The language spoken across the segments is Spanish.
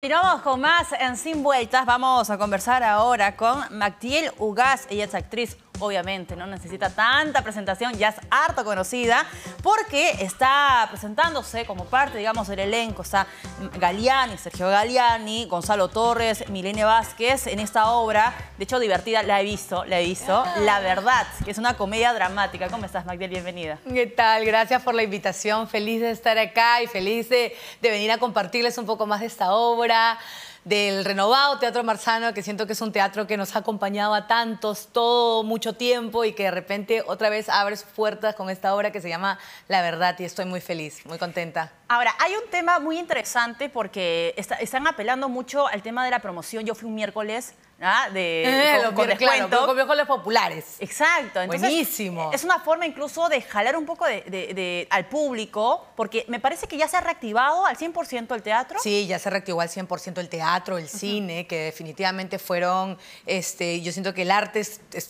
Continuamos con más en Sin Vueltas. Vamos a conversar ahora con Mactiel Ugaz. y es actriz obviamente, no necesita tanta presentación, ya es harta conocida, porque está presentándose como parte, digamos, del elenco. Está Galiani, Sergio Galiani, Gonzalo Torres, Milene Vázquez en esta obra. De hecho, divertida, la he visto, la he visto. Ah. La verdad, que es una comedia dramática. ¿Cómo estás, Magdiel? Bienvenida. ¿Qué tal? Gracias por la invitación. Feliz de estar acá y feliz de, de venir a compartirles un poco más de esta obra del renovado Teatro Marzano, que siento que es un teatro que nos ha acompañado a tantos todo mucho tiempo y que de repente otra vez abre sus puertas con esta obra que se llama La Verdad y estoy muy feliz, muy contenta. Ahora, hay un tema muy interesante porque están apelando mucho al tema de la promoción. Yo fui un miércoles ¿Ah? Eh, de, con, con descuento. con los populares. Exacto. Buenísimo. Es una forma incluso de jalar un poco de, al público, porque me parece que ya se ha reactivado al 100% el teatro. Sí, ya se reactivó al 100% el teatro, el cine, que definitivamente fueron, este, yo siento que el arte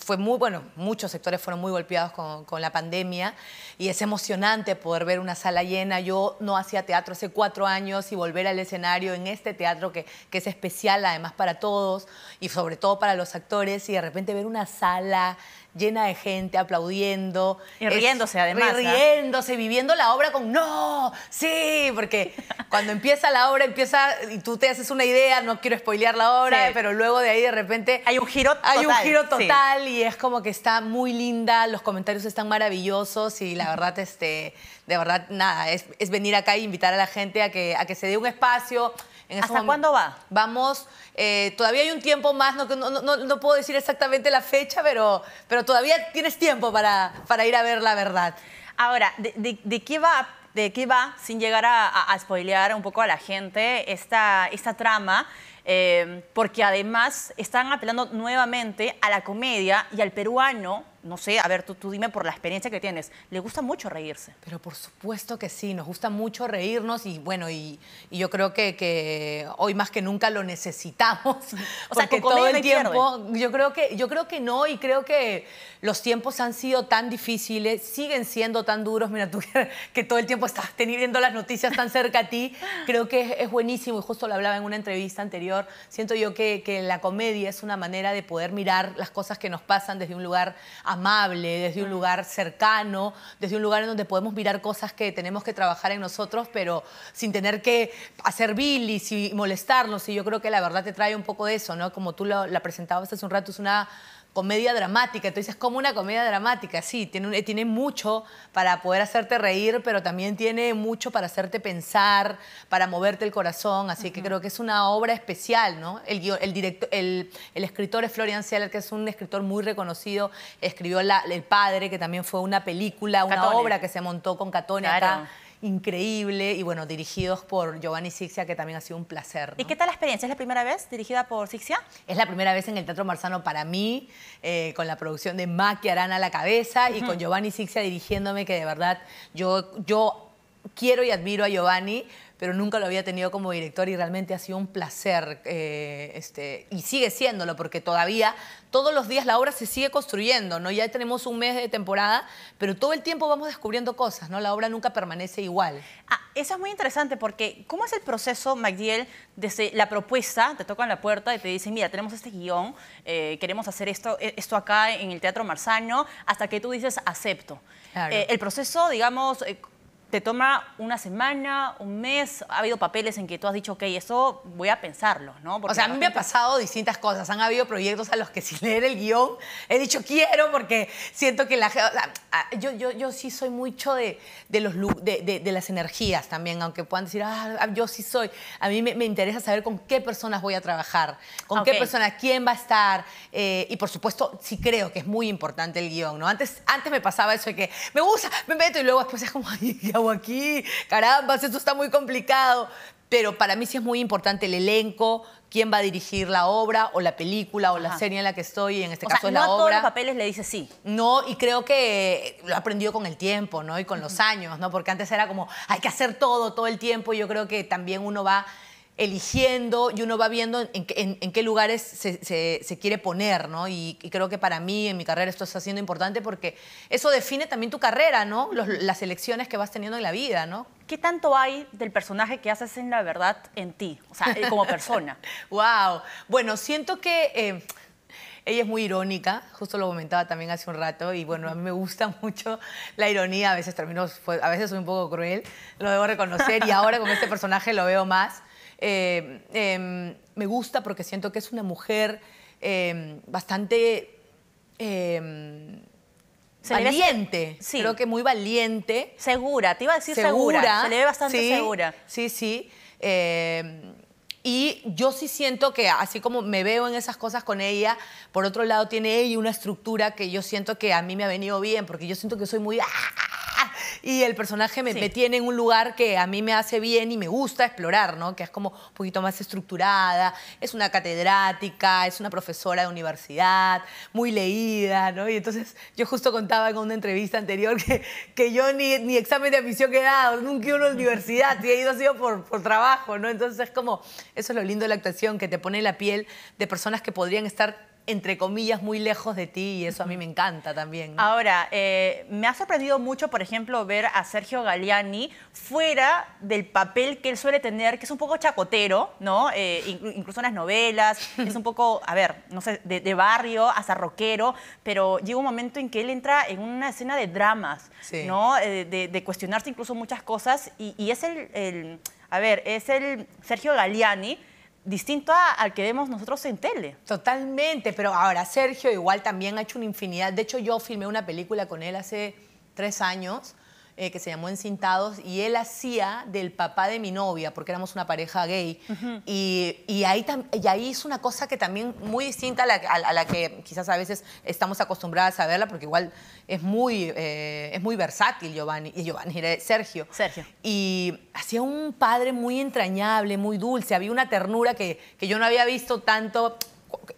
fue muy, bueno, muchos sectores fueron muy golpeados con, la pandemia y es emocionante poder ver una sala llena. Yo no hacía teatro hace cuatro años y volver al escenario en este teatro que, que es especial además para todos y sobre todo para los actores, y de repente ver una sala llena de gente aplaudiendo. Y riéndose además. Y ¿ah? riéndose, viviendo la obra con no, sí, porque cuando empieza la obra empieza y tú te haces una idea, no quiero spoilear la obra, pero luego de ahí de repente hay un giro total. Hay un giro total y es como que está muy linda, los comentarios están maravillosos y la verdad este de verdad nada, es, venir acá e invitar a la gente a que a que se dé un espacio ¿Hasta cuándo va? Vamos, eh, todavía hay un tiempo más, no, puedo decir exactamente la fecha, pero, pero todavía tienes tiempo para, ir a ver la verdad. Ahora, ¿de, qué va? ¿De qué va, sin llegar a, spoilear un poco a la gente, esta, esta trama? Eh, porque además están apelando nuevamente a la comedia y al peruano no sé, a ver, tú, tú dime por la experiencia que tienes, le gusta mucho reírse. Pero por supuesto que sí, nos gusta mucho reírnos y bueno, y, yo creo que, hoy más que nunca lo necesitamos. o sea, que todo el tiempo, yo creo, que, yo creo que no y creo que los tiempos han sido tan difíciles, siguen siendo tan duros, mira tú que, todo el tiempo estás teniendo las noticias tan cerca a ti, creo que es, buenísimo y justo lo hablaba en una entrevista anterior, siento yo que, que la comedia es una manera de poder mirar las cosas que nos pasan desde un lugar amable, desde un lugar cercano, desde un lugar en donde podemos mirar cosas que tenemos que trabajar en nosotros, pero sin tener que hacer bilis y molestarnos. Y yo creo que la verdad te trae un poco de eso, ¿no? Como tú la presentabas hace un rato, es una comedia dramática. Entonces, es como una comedia dramática, sí, tiene, tiene mucho para poder hacerte reír, pero también tiene mucho para hacerte pensar, para moverte el corazón. Así que creo que es una obra especial, ¿no? El, el, el escritor es Florian Seller, que es un escritor muy reconocido, es escribió El Padre, que también fue una película, una obra que se montó con Catone acá increíble y bueno, dirigidos por Giovanni Sixia, que también ha sido un placer. ¿Y qué tal la experiencia? ¿Es la primera vez dirigida por Sixia? Es la primera vez en el Teatro Marzano para mí, eh, con la producción de Maki a la cabeza y con Giovanni Sixia dirigiéndome, que de verdad yo, yo quiero y admiro a Giovanni, pero nunca lo había tenido como director y realmente ha sido un placer. Eh, este, y sigue siéndolo, porque todavía todos los días la obra se sigue construyendo, ¿no? Ya tenemos un mes de temporada, pero todo el tiempo vamos descubriendo cosas, ¿no? La obra nunca permanece igual. Ah, eso es muy interesante porque ¿cómo es el proceso, MacDiel, desde la propuesta, te tocan la puerta y te dicen, mira, tenemos este guión, eh, queremos hacer esto, e, esto acá en el Teatro Marzano, hasta que tú dices, acepto. Eh, el proceso, digamos te toma una semana, un mes, ha habido papeles en que tú has dicho, ok, eso voy a pensarlo, ¿no? o sea, a mí me ha pasado distintas cosas, han habido proyectos a los que sin leer el guión he dicho quiero porque siento que la... Ah, yo, yo, yo sí soy mucho de, los, de, de, las energías también, aunque puedan decir, ah, yo sí soy, a mí me, interesa saber con qué personas voy a trabajar, con qué personas, quién va a estar, eh, y por supuesto sí creo que es muy importante el guión, ¿no? Antes, antes me pasaba eso de que me gusta, me meto y luego después es como, aquí? Carambas, eso está muy complicado. Pero para mí sí es muy importante el elenco, quién va a dirigir la obra o la película o la serie en la que estoy, en este caso no los papeles le dice sí. No, y creo que lo he aprendido con el tiempo, ¿no? Y con los años, ¿no? Porque antes era como, hay que hacer todo, todo el tiempo. Y yo creo que también uno va eligiendo y uno va viendo en, qué lugares se, quiere poner, ¿no? Y, creo que para mí, en mi carrera, esto está siendo importante porque eso define también tu carrera, ¿no? las elecciones que vas teniendo en la vida, ¿no? ¿Qué tanto hay del personaje que haces en la verdad en ti, o sea, eh, como persona? wow. Bueno, siento que... Eh, ella es muy irónica, justo lo comentaba también hace un rato, y bueno, a mí me gusta mucho la ironía, a veces termino, a veces soy un poco cruel, lo debo reconocer, y ahora con este personaje lo veo más. Eh, em, me gusta porque siento que es una mujer em, bastante em, valiente. Creo que muy valiente. Segura, te iba a decir segura. Se le ve bastante segura. Sí, sí. Y yo sí siento que, así como me veo en esas cosas con ella, por otro lado tiene ella una estructura que yo siento que a mí me ha venido bien, porque yo siento que soy muy... ¡ah! y el personaje me, tiene en un lugar que a mí me hace bien y me gusta explorar, ¿no? Que es como un poquito más estructurada, es una catedrática, es una profesora de universidad, muy leída, ¿no? Y entonces yo justo contaba en una entrevista anterior que, que yo ni, ni examen de admisión he dado, nunca he ido a la universidad, y he ido ha sido por, por trabajo, ¿no? Entonces es como, eso es lo lindo de la actuación, que te pone la piel de personas que podrían estar entre comillas, muy lejos de ti y eso a mí me encanta también. Ahora, eh, me ha sorprendido mucho, por ejemplo, ver a Sergio Galeani fuera del papel que él suele tener, que es un poco chacotero, ¿no? Eh, incluso en las novelas, es un poco, a ver, no sé, de, barrio hasta rockero, pero llega un momento en que él entra en una escena de dramas, ¿no? Eh, de, cuestionarse incluso muchas cosas y, es el, a ver, es el Sergio Galeani distinto al que vemos nosotros en tele. Totalmente, pero ahora Sergio igual también ha hecho una infinidad. De hecho, yo filmé una película con él hace tres años eh, que se llamó Encintados, y él hacía del papá de mi novia, porque éramos una pareja gay. y, ahí ahí hizo una cosa que también muy distinta a la, que quizás a veces estamos acostumbradas a verla, porque igual es muy, eh, es muy versátil Giovanni, y Giovanni Sergio. Sergio. Y hacía un padre muy entrañable, muy dulce, había una ternura que, que yo no había visto tanto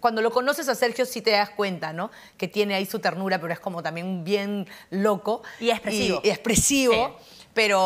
cuando lo conoces a Sergio sí te das cuenta, ¿no? Que tiene ahí su ternura, pero es como también bien loco. Y expresivo. Y, expresivo, pero,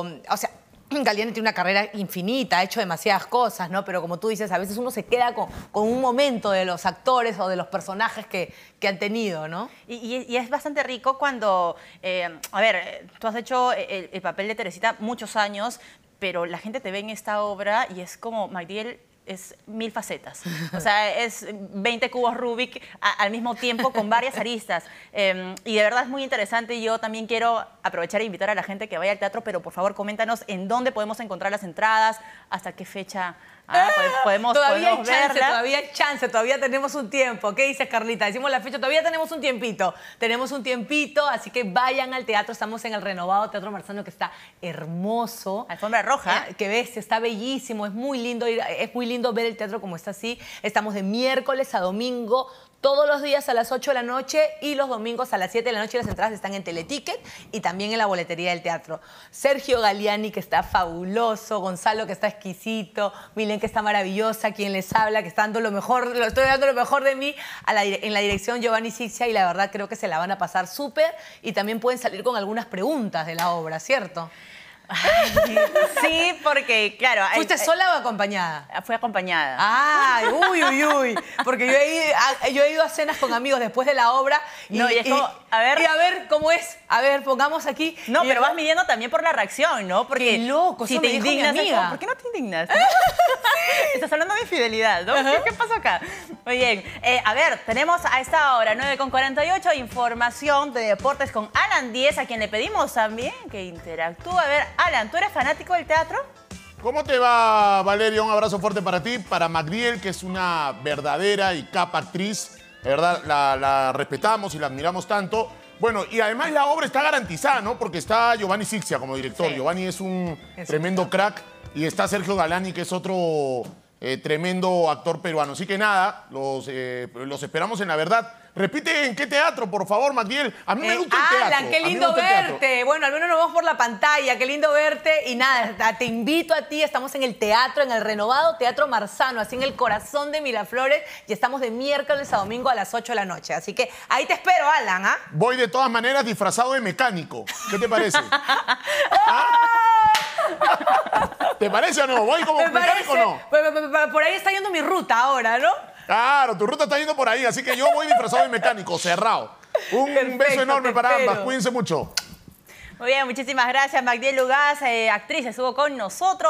o sea, Galeano tiene una carrera infinita, ha hecho demasiadas cosas, ¿no? Pero como tú dices, a veces uno se queda con, un momento de los actores o de los personajes que, han tenido, ¿no? Y, es bastante rico cuando, eh, a ver, tú has hecho e, el, papel de Teresita muchos años, pero la gente te ve en esta obra y es como, Magdiel, es mil facetas. O sea, es 20 cubos Rubik al mismo tiempo con varias aristas. Em, y de verdad es muy interesante. y Yo también quiero aprovechar e invitar a la gente que vaya al teatro, pero por favor coméntanos en dónde podemos encontrar las entradas, hasta qué fecha Ah, pues podemos, todavía hay chance, Todavía hay chance, todavía tenemos un tiempo. ¿Qué dices, Carlita? Decimos la fecha, todavía tenemos un tiempito. Tenemos un tiempito, así que vayan al teatro. Estamos en el renovado Teatro Marzano, que está hermoso. Alfombra roja. Eh, que ves, está bellísimo. Es muy lindo es muy lindo ver el teatro como está así. Estamos de miércoles a domingo, todos los días a las 8 de la noche y los domingos a las 7 de la noche. Las entradas están en Teleticket y también en la boletería del teatro. Sergio Galiani, que está fabuloso, Gonzalo, que está exquisito, Milen, que está maravillosa, quien les habla, que está dando lo mejor, lo estoy dando lo mejor de mí en la dirección Giovanni Sixia y la verdad creo que se la van a pasar súper y también pueden salir con algunas preguntas de la obra, ¿cierto? sí, porque, claro. ¿Fuiste sola o acompañada? Fui acompañada. ¡Ay! uy, uy, uy. Porque yo he, ido, a cenas con amigos después de la obra. Y, no, a ver. a ver cómo es. A ver, pongamos aquí. No, pero vas midiendo también por la reacción, ¿no? Porque. Qué loco, si te indignas. ¿Por qué no te indignas? Estás hablando de infidelidad, ¿no? ¿Qué pasó acá? Muy bien. Eh, a ver, tenemos a esta hora, con 9 48, información de deportes con Alan Díez, a quien le pedimos también que interactúe. A ver, Alan, ¿tú eres fanático del teatro? ¿Cómo te va, Valeria? Un abrazo fuerte para ti, para Magdiel, que es una verdadera y capa actriz. verdad, la, respetamos y la admiramos tanto. Bueno, y además la obra está garantizada, ¿no? Porque está Giovanni Sixia como director. Giovanni es un tremendo crack. Y está Sergio Galani, que es otro eh, tremendo actor peruano. Así que nada, los, eh, los esperamos en la verdad. Repite en qué teatro, por favor, Matiel. A mí me eh, gusta el teatro. Alan, qué lindo verte. Bueno, al menos nos vamos por la pantalla. Qué lindo verte. Y nada, te invito a ti. Estamos en el teatro, en el renovado Teatro Marzano, así en el corazón de Miraflores. Y estamos de miércoles a domingo a las 8 de la noche. Así que ahí te espero, Alan. ¿ah? Voy de todas maneras disfrazado de mecánico. ¿Qué te parece? ¿Te parece o no? ¿Voy como mecánico o no? Pues, pues, pues, por ahí está yendo mi ruta ahora, ¿no? Claro, tu ruta está yendo por ahí, así que yo voy disfrazado de mecánico, cerrado. Un beso enorme para ambas, cuídense mucho. Muy bien, muchísimas gracias, Magdiel Lugas, eh, actriz, estuvo con nosotros.